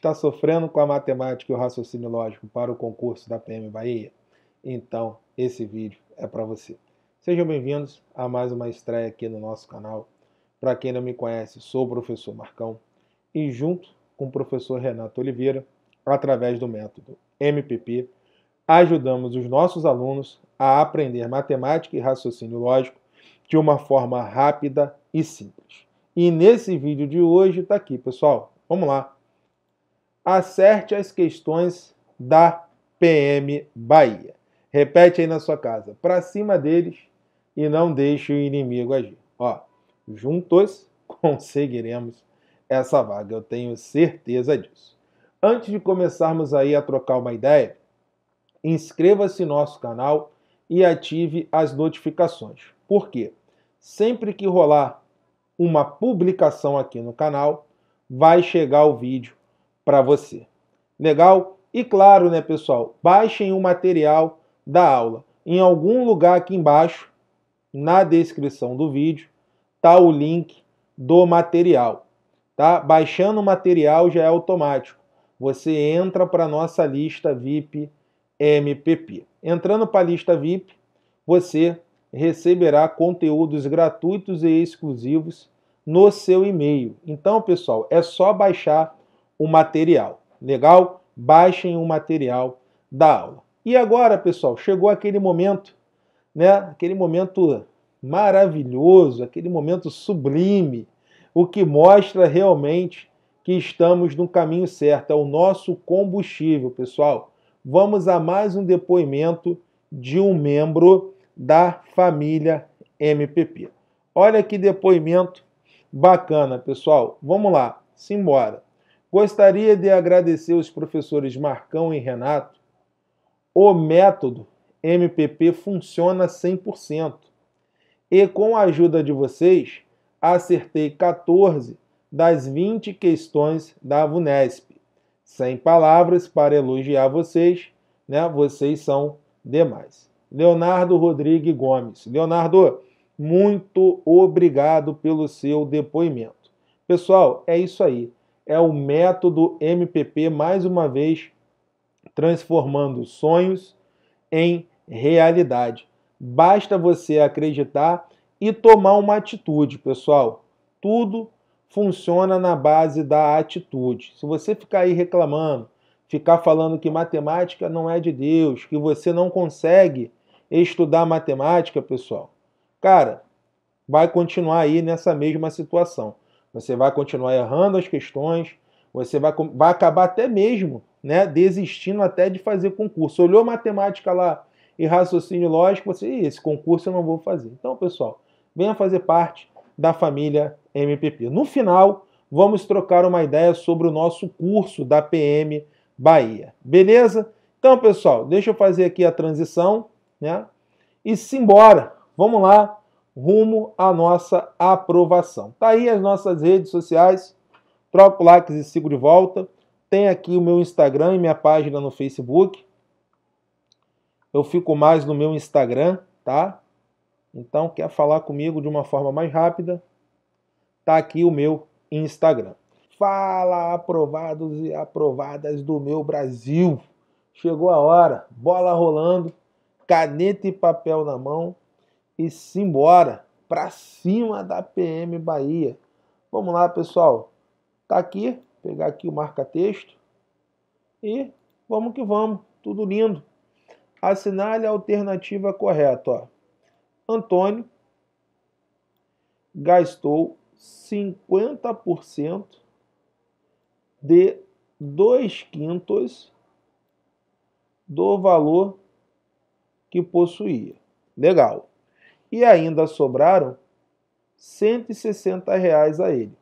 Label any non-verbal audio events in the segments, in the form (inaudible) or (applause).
Está sofrendo com a matemática e o raciocínio lógico para o concurso da PM Bahia? Então, esse vídeo é para você. Sejam bem-vindos a mais uma estreia aqui no nosso canal. Para quem não me conhece, sou o professor Marcão e junto com o professor Renato Oliveira, através do método MPP, ajudamos os nossos alunos a aprender matemática e raciocínio lógico de uma forma rápida e simples. E nesse vídeo de hoje está aqui, pessoal. Vamos lá! acerte as questões da PM Bahia. Repete aí na sua casa, para cima deles e não deixe o inimigo agir. Ó, juntos (laughs) conseguiremos essa vaga, eu tenho certeza disso. Antes de começarmos aí a trocar uma ideia, inscreva-se no nosso canal e ative as notificações. Por quê? Sempre que rolar uma publicação aqui no canal, vai chegar o vídeo para você. Legal? E claro, né, pessoal, baixem o material da aula. Em algum lugar aqui embaixo, na descrição do vídeo, tá o link do material, tá? Baixando o material já é automático. Você entra para nossa lista VIP MPP. Entrando para a lista VIP, você receberá conteúdos gratuitos e exclusivos no seu e-mail. Então, pessoal, é só baixar o material. Legal? Baixem o material da aula. E agora, pessoal, chegou aquele momento, né? Aquele momento maravilhoso, aquele momento sublime, o que mostra realmente que estamos no caminho certo, é o nosso combustível, pessoal. Vamos a mais um depoimento de um membro da família MPP. Olha que depoimento bacana, pessoal. Vamos lá, simbora. Gostaria de agradecer os professores Marcão e Renato. O método MPP funciona 100%. E com a ajuda de vocês, acertei 14 das 20 questões da VUNESP. Sem palavras para elogiar vocês, né? Vocês são demais. Leonardo Rodrigues Gomes. Leonardo, muito obrigado pelo seu depoimento. Pessoal, é isso aí é o método MPP, mais uma vez, transformando sonhos em realidade. Basta você acreditar e tomar uma atitude, pessoal. Tudo funciona na base da atitude. Se você ficar aí reclamando, ficar falando que matemática não é de Deus, que você não consegue estudar matemática, pessoal, cara, vai continuar aí nessa mesma situação você vai continuar errando as questões, você vai, vai acabar até mesmo né, desistindo até de fazer concurso. Olhou matemática lá e raciocínio lógico, você, esse concurso eu não vou fazer. Então, pessoal, venha fazer parte da família MPP. No final, vamos trocar uma ideia sobre o nosso curso da PM Bahia. Beleza? Então, pessoal, deixa eu fazer aqui a transição, né? E simbora. Vamos lá rumo à nossa aprovação. Tá aí as nossas redes sociais. Troco likes e sigo de volta. Tem aqui o meu Instagram e minha página no Facebook. Eu fico mais no meu Instagram, tá? Então, quer falar comigo de uma forma mais rápida? Tá aqui o meu Instagram. Fala, aprovados e aprovadas do meu Brasil! Chegou a hora, bola rolando, caneta e papel na mão e simbora para cima da PM Bahia. Vamos lá, pessoal. Tá aqui, pegar aqui o marca-texto e vamos que vamos. Tudo lindo. Assinale a alternativa correta, ó. Antônio gastou 50% de 2 quintos do valor que possuía. Legal e ainda sobraram 160 reais a ele.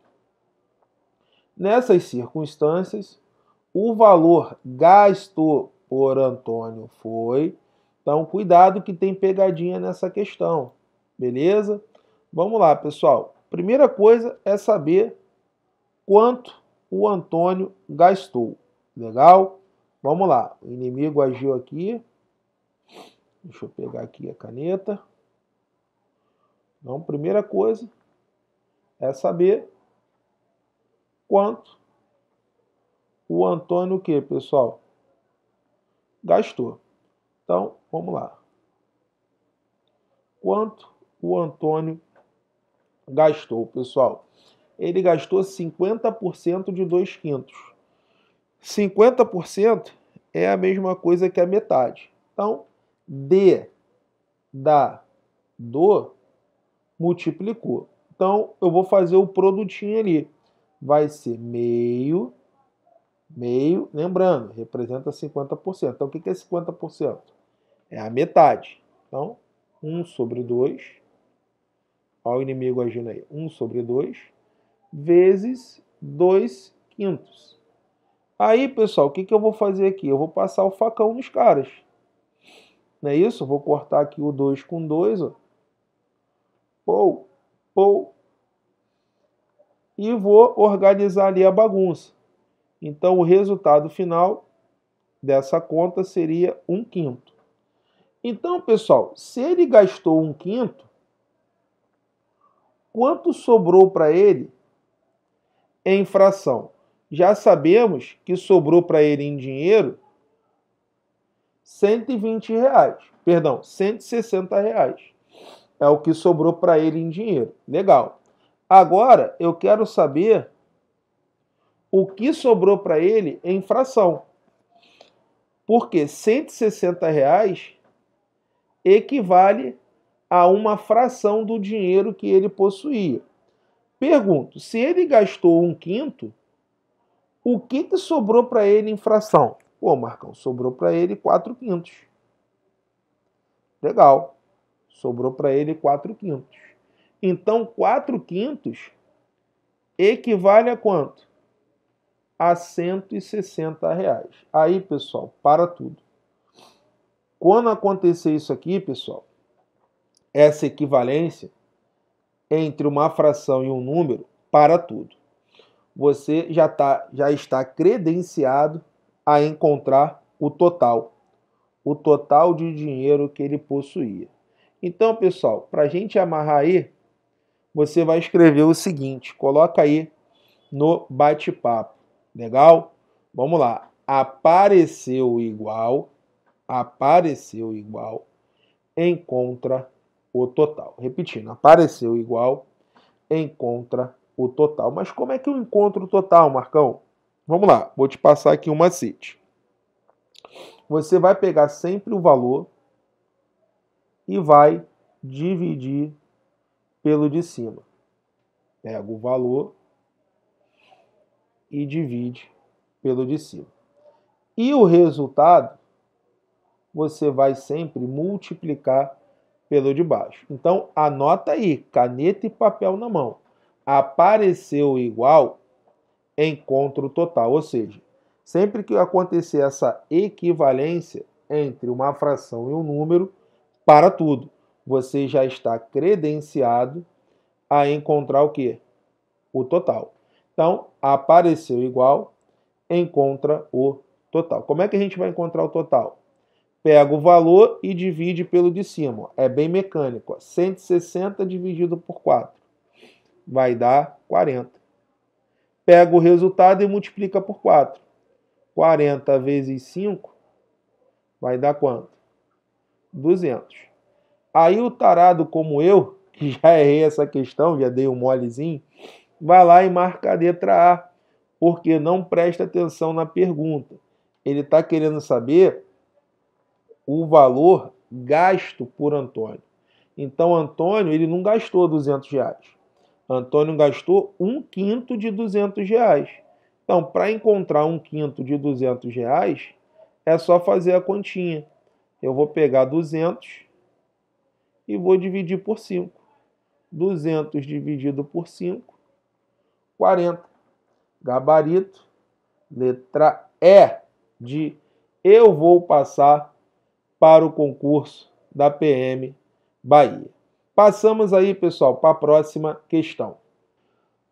Nessas circunstâncias, o valor gasto por Antônio foi. Então, cuidado que tem pegadinha nessa questão, beleza? Vamos lá, pessoal. Primeira coisa é saber quanto o Antônio gastou. Legal? Vamos lá. O inimigo agiu aqui. Deixa eu pegar aqui a caneta. Então, primeira coisa é saber quanto o Antônio o pessoal? Gastou. Então, vamos lá. Quanto o Antônio gastou, pessoal? Ele gastou 50% de 2 quintos. 50% é a mesma coisa que a metade. Então, D da do multiplicou. Então, eu vou fazer o produtinho ali. Vai ser meio, meio, lembrando, representa 50%. Então, o que é 50%? É a metade. Então, 1 sobre 2, olha o inimigo agindo aí, 1 sobre 2, vezes 2 quintos. Aí, pessoal, o que, que eu vou fazer aqui? Eu vou passar o facão nos caras. Não é isso? Vou cortar aqui o 2 com 2, ó pou, pou. E vou organizar ali a bagunça. Então, o resultado final dessa conta seria um quinto. Então, pessoal, se ele gastou um quinto, quanto sobrou para ele em fração? Já sabemos que sobrou para ele em dinheiro 120 reais, perdão, 160 reais é o que sobrou para ele em dinheiro. Legal. Agora eu quero saber o que sobrou para ele em fração. Porque 160 reais equivale a uma fração do dinheiro que ele possuía. Pergunto, se ele gastou um quinto, o que, que sobrou para ele em fração? Pô, Marcão, sobrou para ele quatro quintos. Legal. Sobrou para ele 4 quintos. Então, 4 quintos equivale a quanto? A 160 reais. Aí, pessoal, para tudo. Quando acontecer isso aqui, pessoal, essa equivalência entre uma fração e um número, para tudo. Você já, tá, já está credenciado a encontrar o total. O total de dinheiro que ele possuía. Então, pessoal, para a gente amarrar aí, você vai escrever o seguinte, coloca aí no bate-papo, legal? Vamos lá, apareceu igual, apareceu igual, encontra o total. Repetindo, apareceu igual, encontra o total. Mas como é que eu encontro o total, Marcão? Vamos lá, vou te passar aqui uma cite. Você vai pegar sempre o valor e vai dividir pelo de cima. Pega o valor e divide pelo de cima. E o resultado você vai sempre multiplicar pelo de baixo. Então anota aí, caneta e papel na mão. Apareceu igual, encontra o total. Ou seja, sempre que acontecer essa equivalência entre uma fração e um número, para tudo. Você já está credenciado a encontrar o que? O total. Então, apareceu igual, encontra o total. Como é que a gente vai encontrar o total? Pega o valor e divide pelo de cima. É bem mecânico. 160 dividido por 4 vai dar 40. Pega o resultado e multiplica por 4. 40 vezes 5 vai dar quanto? 200. Aí o tarado como eu, (laughs) que já errei essa questão, já dei um molezinho, vai lá e marca a letra A, porque não presta atenção na pergunta. Ele está querendo saber o valor gasto por Antônio. Então, Antônio, ele não gastou 200 reais. Antônio gastou um quinto de 200 reais. Então, para encontrar um quinto de 200 reais, é só fazer a continha eu vou pegar 200 e vou dividir por 5. 200 dividido por 5, 40. Gabarito, letra E de eu vou passar para o concurso da PM Bahia. Passamos aí, pessoal, para a próxima questão.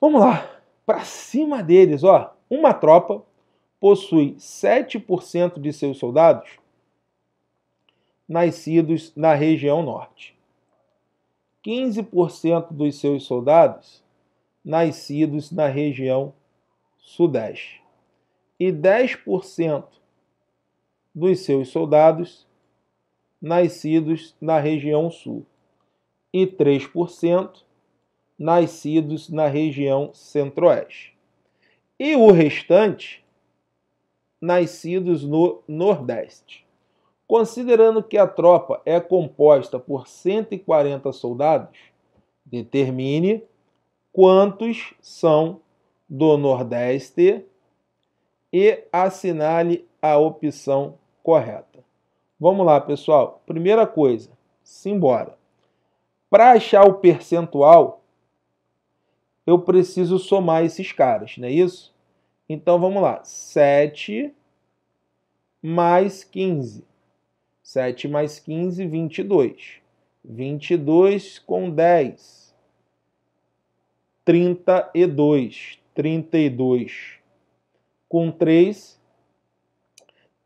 Vamos lá, para cima deles, ó. Uma tropa possui 7% de seus soldados nascidos na região norte. 15% dos seus soldados nascidos na região sudeste. E 10% dos seus soldados nascidos na região sul. E 3% nascidos na região centro-oeste. E o restante nascidos no nordeste. Considerando que a tropa é composta por 140 soldados, determine quantos são do Nordeste e assinale a opção correta. Vamos lá, pessoal. Primeira coisa, simbora. Para achar o percentual, eu preciso somar esses caras, não é isso? Então vamos lá. 7 mais 15. 7 mais 15, 22. 22 com 10. 32. 32 com 3,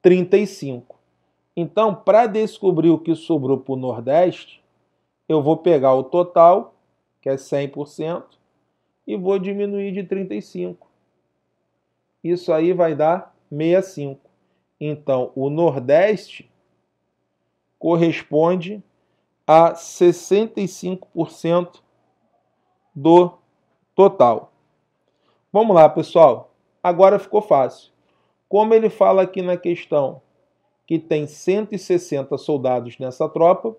35. Então, para descobrir o que sobrou para o Nordeste, eu vou pegar o total, que é 100%, e vou diminuir de 35. Isso aí vai dar 65. Então, o Nordeste corresponde a 65% do total. Vamos lá, pessoal. Agora ficou fácil. Como ele fala aqui na questão que tem 160 soldados nessa tropa,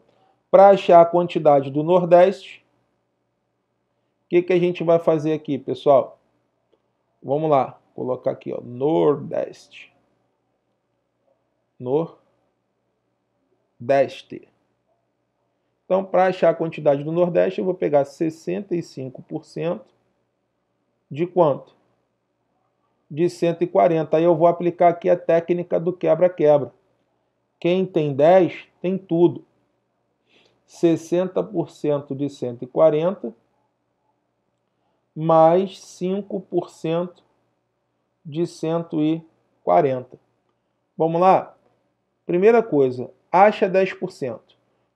para achar a quantidade do Nordeste, o que, que a gente vai fazer aqui, pessoal? Vamos lá, colocar aqui, ó, Nordeste. Nordeste. Nordeste. Então, para achar a quantidade do Nordeste, eu vou pegar 65% de quanto? De 140. Aí eu vou aplicar aqui a técnica do quebra-quebra. Quem tem 10 tem tudo. 60% de 140 mais 5% de 140. Vamos lá? Primeira coisa, acha 10%.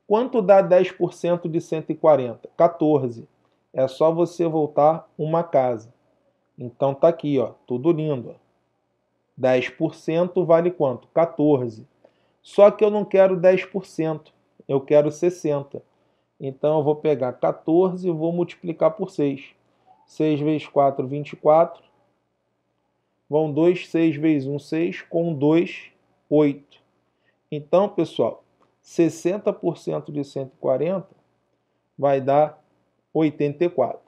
Quanto dá 10% de 140? 14. É só você voltar uma casa. Então tá aqui, ó, tudo lindo. 10% vale quanto? 14. Só que eu não quero 10%, eu quero 60. Então eu vou pegar 14 e vou multiplicar por 6. 6 vezes 4, 24. Vão 2, 6 vezes 1, 6. Com 2, 8. Então, pessoal, 60% de 140 vai dar 84.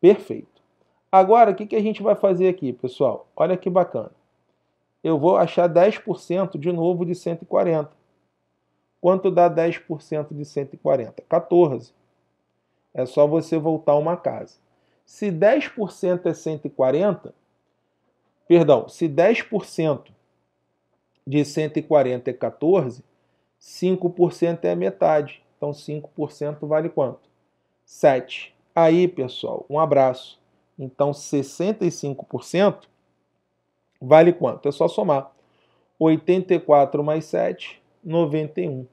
Perfeito. Agora, o que, que a gente vai fazer aqui, pessoal? Olha que bacana. Eu vou achar 10% de novo de 140. Quanto dá 10% de 140? 14. É só você voltar uma casa. Se 10% é 140, perdão, se 10% de 140 é 14, 5% é a metade. Então 5% vale quanto? 7. Aí, pessoal, um abraço. Então 65% vale quanto? É só somar. 84 mais 7, 91.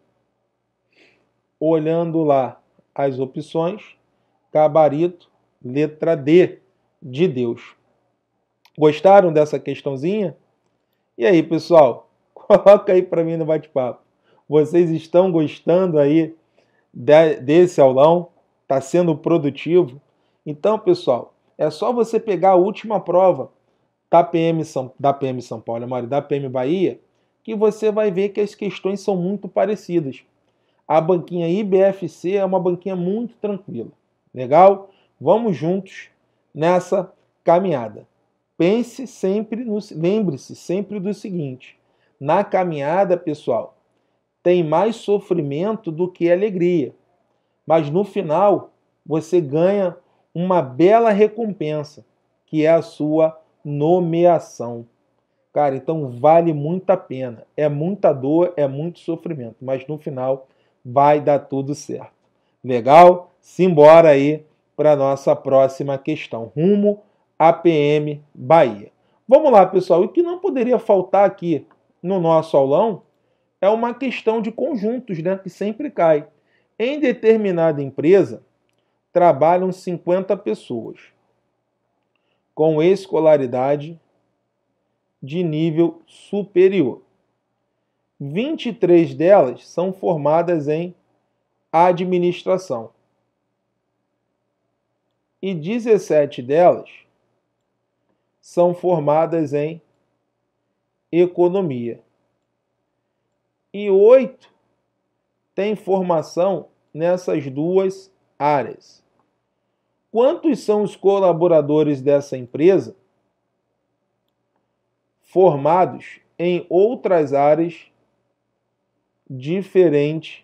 Olhando lá as opções, gabarito, letra D, de Deus. Gostaram dessa questãozinha? E aí, pessoal? Coloca aí para mim no bate-papo. Vocês estão gostando aí desse aulão? Está sendo produtivo? Então, pessoal, é só você pegar a última prova da PM São, da PM São Paulo, Mário, da PM Bahia, que você vai ver que as questões são muito parecidas. A banquinha IBFC é uma banquinha muito tranquila. Legal? Vamos juntos nessa caminhada. Pense sempre, lembre-se sempre do seguinte: na caminhada, pessoal, tem mais sofrimento do que alegria. Mas no final, você ganha uma bela recompensa, que é a sua nomeação. Cara, então vale muito a pena. É muita dor, é muito sofrimento, mas no final vai dar tudo certo. Legal? Simbora aí para nossa próxima questão. Rumo APM Bahia. Vamos lá, pessoal. O que não poderia faltar aqui no nosso aulão é uma questão de conjuntos, né, que sempre cai. Em determinada empresa, trabalham 50 pessoas com escolaridade de nível superior. 23 delas são formadas em administração e 17 delas são formadas em economia. E oito tem formação nessas duas áreas. Quantos são os colaboradores dessa empresa formados em outras áreas diferentes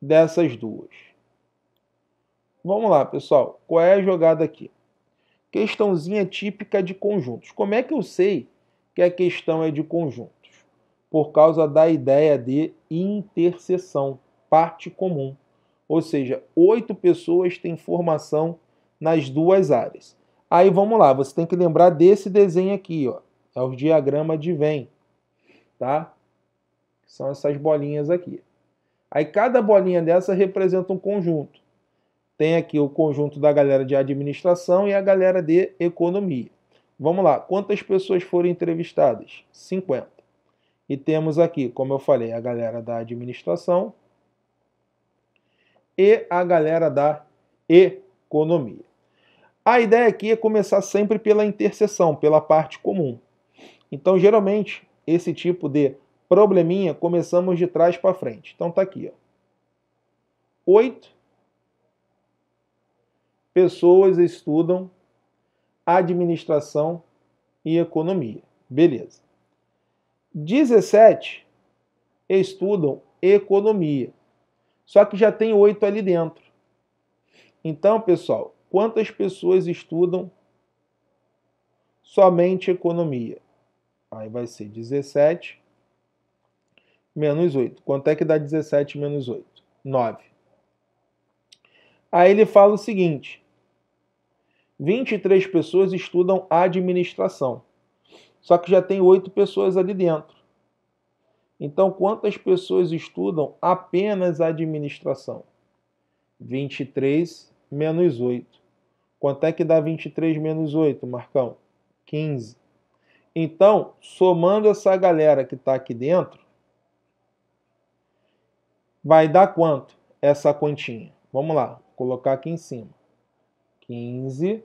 dessas duas? Vamos lá, pessoal. Qual é a jogada aqui? Questãozinha típica de conjuntos. Como é que eu sei que a questão é de conjuntos, por causa da ideia de interseção, parte comum. Ou seja, oito pessoas têm formação nas duas áreas. Aí vamos lá, você tem que lembrar desse desenho aqui, ó. É o diagrama de Venn, tá? São essas bolinhas aqui. Aí cada bolinha dessa representa um conjunto. Tem aqui o conjunto da galera de administração e a galera de economia. Vamos lá, quantas pessoas foram entrevistadas? 50. E temos aqui, como eu falei, a galera da administração e a galera da economia. A ideia aqui é começar sempre pela interseção, pela parte comum. Então, geralmente, esse tipo de probleminha começamos de trás para frente. Então tá aqui, ó. Oito pessoas estudam administração e economia. Beleza. 17 estudam economia. Só que já tem oito ali dentro. Então, pessoal, quantas pessoas estudam somente economia? Aí vai ser 17 menos 8. Quanto é que dá 17 menos 8? 9. Aí ele fala o seguinte: 23 pessoas estudam administração. Só que já tem oito pessoas ali dentro. Então, quantas pessoas estudam apenas administração? 23 menos 8. Quanto é que dá 23 menos 8, Marcão? 15. Então, somando essa galera que está aqui dentro, vai dar quanto essa continha? Vamos lá, vou colocar aqui em cima. 15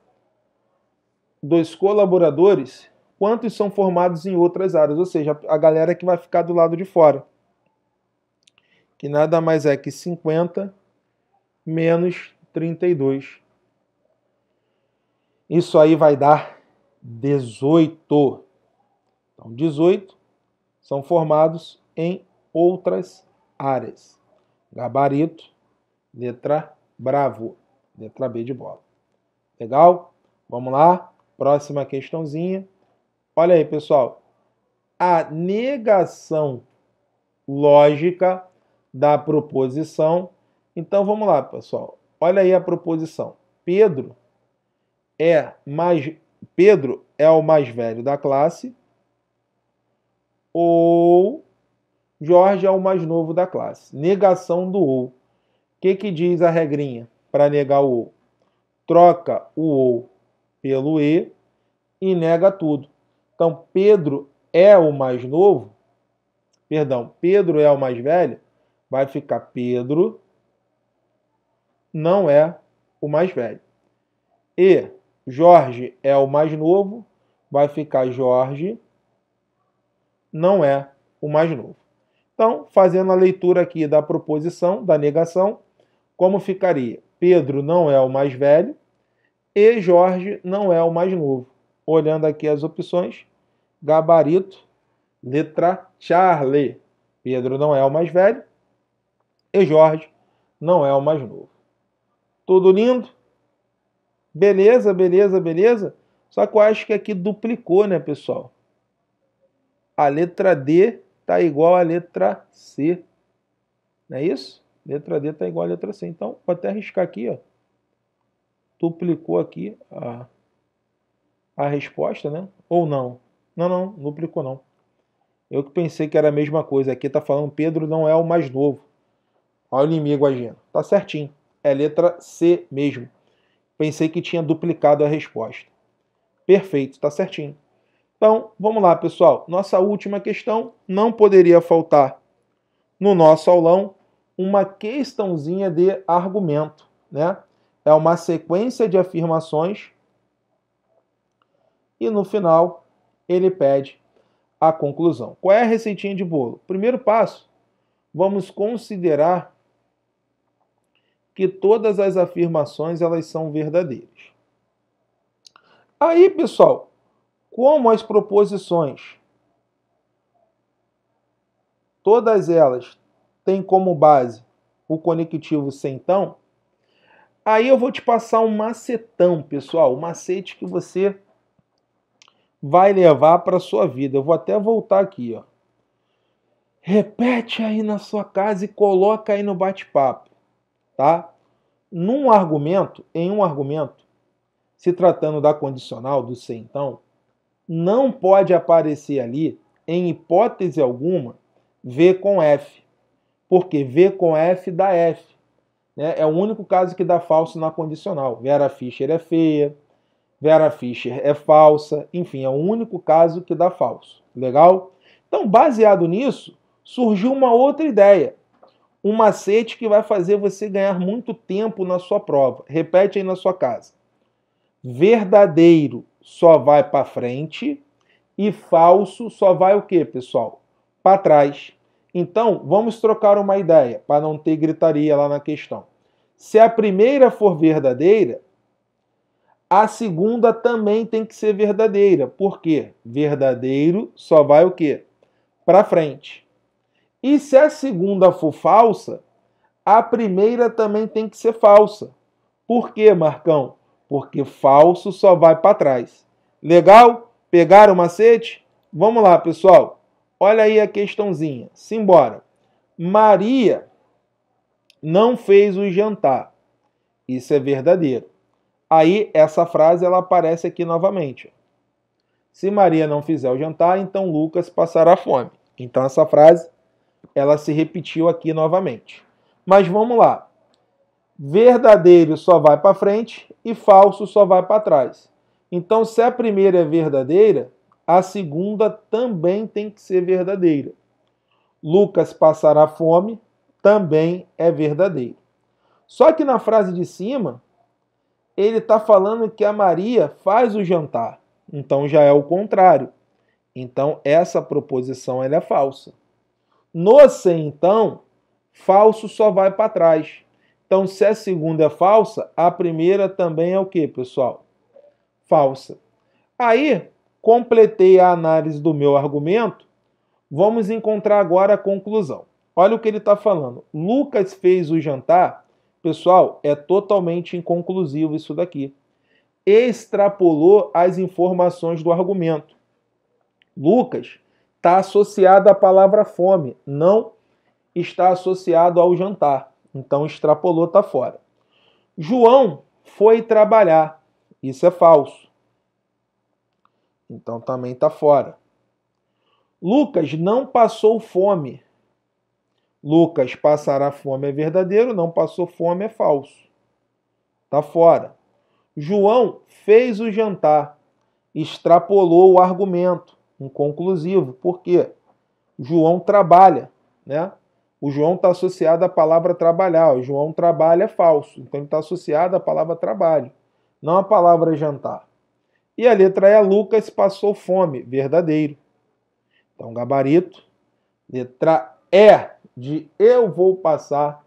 dos colaboradores, quantos são formados em outras áreas, ou seja, a galera que vai ficar do lado de fora. Que nada mais é que 50 menos 32. Isso aí vai dar 18. Então, 18 são formados em outras áreas. Gabarito, letra bravo, letra B de bola. Legal? Vamos lá? Próxima questãozinha. Olha aí, pessoal. A negação lógica da proposição. Então vamos lá, pessoal. Olha aí a proposição. Pedro é mais Pedro é o mais velho da classe ou Jorge é o mais novo da classe. Negação do ou. O que, que diz a regrinha para negar o ou? Troca o ou pelo E e nega tudo. Então, Pedro é o mais novo, perdão, Pedro é o mais velho, vai ficar Pedro não é o mais velho. E Jorge é o mais novo, vai ficar Jorge não é o mais novo. Então, fazendo a leitura aqui da proposição, da negação, como ficaria? Pedro não é o mais velho, e Jorge não é o mais novo. Olhando aqui as opções, gabarito, letra Charlie. Pedro não é o mais velho e Jorge não é o mais novo. Tudo lindo? Beleza, beleza, beleza? Só que eu acho que aqui duplicou, né, pessoal? A letra D tá igual à letra C. Não é isso? Letra D tá igual à letra C. Então, vou até arriscar aqui, ó duplicou aqui a, a resposta, né? Ou não? Não, não, não duplicou não. Eu que pensei que era a mesma coisa. Aqui está falando Pedro não é o mais novo. Olha o inimigo agindo. Tá certinho. É letra C mesmo. Pensei que tinha duplicado a resposta. Perfeito, tá certinho. Então, vamos lá, pessoal. Nossa última questão. Não poderia faltar no nosso aulão uma questãozinha de argumento, né? é uma sequência de afirmações e no final ele pede a conclusão. Qual é a receitinha de bolo? Primeiro passo, vamos considerar que todas as afirmações elas são verdadeiras. Aí, pessoal, como as proposições todas elas têm como base o conectivo então Aí eu vou te passar um macetão, pessoal, um macete que você vai levar para sua vida. Eu vou até voltar aqui, ó. Repete aí na sua casa e coloca aí no bate-papo, tá? Num argumento, em um argumento, se tratando da condicional do se então, não pode aparecer ali, em hipótese alguma, V com F, porque V com F dá F. Né? É o único caso que dá falso na condicional. Vera Fischer é feia, Vera Fischer é falsa, enfim, é o único caso que dá falso. Legal? Então, baseado nisso, surgiu uma outra ideia. Um macete que vai fazer você ganhar muito tempo na sua prova. Repete aí na sua casa. Verdadeiro só vai para frente e falso só vai o quê, pessoal? Para trás. Então, vamos trocar uma ideia para não ter gritaria lá na questão. Se a primeira for verdadeira, a segunda também tem que ser verdadeira. porque Verdadeiro só vai o quê? Para frente. E se a segunda for falsa, a primeira também tem que ser falsa. Por quê, Marcão? Porque falso só vai para trás. Legal? Pegaram o macete? Vamos lá, pessoal. Olha aí a questãozinha. Simbora. Maria não fez o jantar. Isso é verdadeiro. Aí essa frase ela aparece aqui novamente. Se Maria não fizer o jantar, então Lucas passará fome. Então essa frase ela se repetiu aqui novamente. Mas vamos lá. Verdadeiro só vai para frente e falso só vai para trás. Então se a primeira é verdadeira, a segunda também tem que ser verdadeira. Lucas passará fome também é verdadeiro. Só que na frase de cima, ele está falando que a Maria faz o jantar. Então já é o contrário. Então essa proposição ela é falsa. No sem então, falso só vai para trás. Então se a segunda é falsa, a primeira também é o que, pessoal? Falsa. Aí completei a análise do meu argumento. Vamos encontrar agora a conclusão. Olha o que ele está falando. Lucas fez o jantar. Pessoal, é totalmente inconclusivo isso daqui. Extrapolou as informações do argumento. Lucas está associado à palavra fome, não está associado ao jantar. Então, extrapolou, está fora. João foi trabalhar. Isso é falso. Então, também está fora. Lucas não passou fome. Lucas passará fome é verdadeiro, não passou fome é falso. Tá fora. João fez o jantar, extrapolou o argumento, inconclusivo. Por quê? João trabalha, né? O João está associado à palavra trabalhar. O João trabalha é falso, então ele está associado à palavra trabalho, não à palavra jantar. E a letra é Lucas passou fome, verdadeiro. Então, gabarito. Letra E de Eu Vou Passar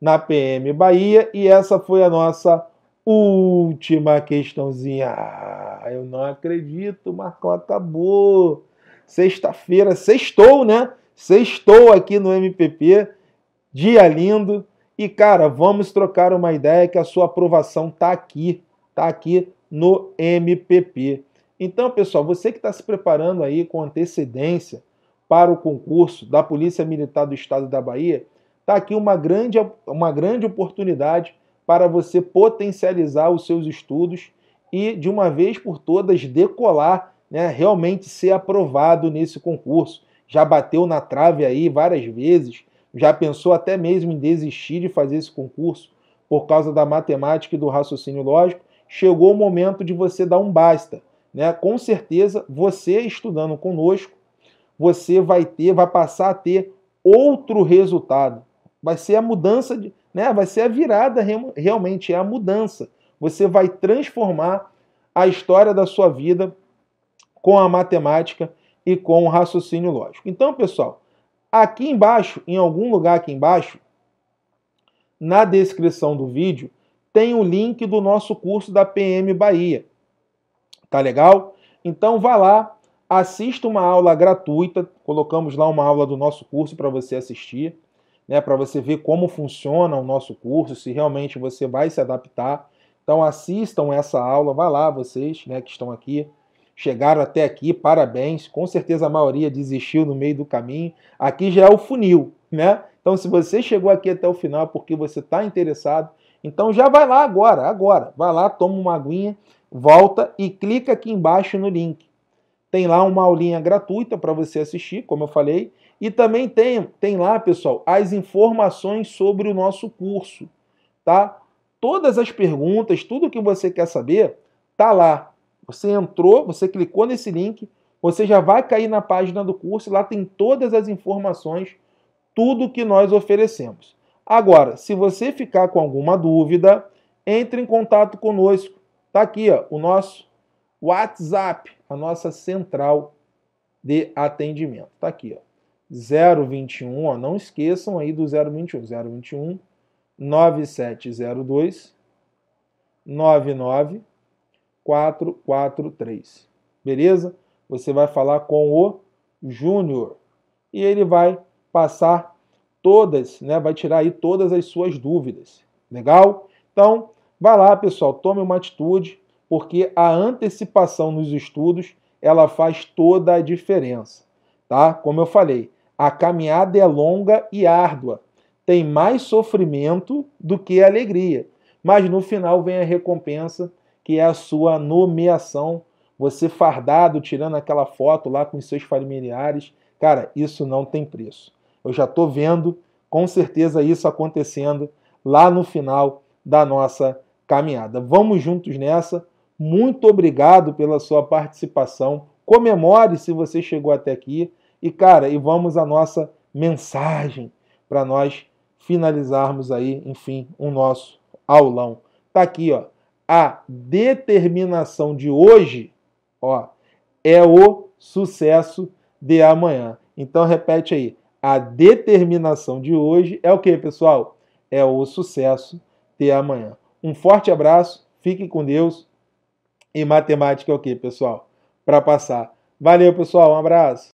na PM Bahia. E essa foi a nossa última questãozinha. Ah, eu não acredito, Marcão acabou. Tá Sexta-feira, sextou, né? Sextou aqui no MPP. Dia lindo. E cara, vamos trocar uma ideia que a sua aprovação tá aqui, tá aqui no MPP. Então, pessoal, você que está se preparando aí com antecedência para o concurso da Polícia Militar do Estado da Bahia, está aqui uma grande, uma grande oportunidade para você potencializar os seus estudos e, de uma vez por todas, decolar, né, realmente ser aprovado nesse concurso. Já bateu na trave aí várias vezes, já pensou até mesmo em desistir de fazer esse concurso por causa da matemática e do raciocínio lógico. Chegou o momento de você dar um basta. Né? Com certeza, você estudando conosco, você vai ter, vai passar a ter outro resultado. Vai ser a mudança, de, né? Vai ser a virada realmente, é a mudança. Você vai transformar a história da sua vida com a matemática e com o raciocínio lógico. Então, pessoal, aqui embaixo, em algum lugar aqui embaixo, na descrição do vídeo, tem o link do nosso curso da PM Bahia. Tá legal? Então vá lá, assista uma aula gratuita, colocamos lá uma aula do nosso curso para você assistir, né, para você ver como funciona o nosso curso, se realmente você vai se adaptar. Então assistam essa aula, vá lá vocês, né, que estão aqui, chegaram até aqui, parabéns. Com certeza a maioria desistiu no meio do caminho. Aqui já é o funil, né? Então se você chegou aqui até o final porque você está interessado, então já vai lá agora, agora, vai lá, toma uma aguinha, volta e clica aqui embaixo no link tem lá uma aulinha gratuita para você assistir, como eu falei. E também tem, tem lá, pessoal, as informações sobre o nosso curso, tá? Todas as perguntas, tudo que você quer saber, tá lá. Você entrou, você clicou nesse link, você já vai cair na página do curso, lá tem todas as informações, tudo que nós oferecemos. Agora, se você ficar com alguma dúvida, entre em contato conosco. Tá aqui, ó, o nosso WhatsApp a nossa central de atendimento. Está aqui, ó. 021, ó, não esqueçam aí do 021, 021 9702 99443. Beleza? Você vai falar com o Júnior e ele vai passar todas, né, vai tirar aí todas as suas dúvidas. Legal? Então, vai lá, pessoal, tome uma atitude, porque a antecipação nos estudos ela faz toda a diferença, tá? Como eu falei, a caminhada é longa e árdua, tem mais sofrimento do que alegria, mas no final vem a recompensa que é a sua nomeação, você fardado tirando aquela foto lá com seus familiares, cara, isso não tem preço. Eu já estou vendo com certeza isso acontecendo lá no final da nossa caminhada. Vamos juntos nessa. Muito obrigado pela sua participação. Comemore se você chegou até aqui. E, cara, e vamos à nossa mensagem para nós finalizarmos aí, enfim, o nosso aulão. Tá aqui, ó. A determinação de hoje, ó, é o sucesso de amanhã. Então repete aí. A determinação de hoje é o que, pessoal? É o sucesso de amanhã. Um forte abraço, fique com Deus. E matemática é o que, pessoal? Para passar. Valeu, pessoal. Um abraço.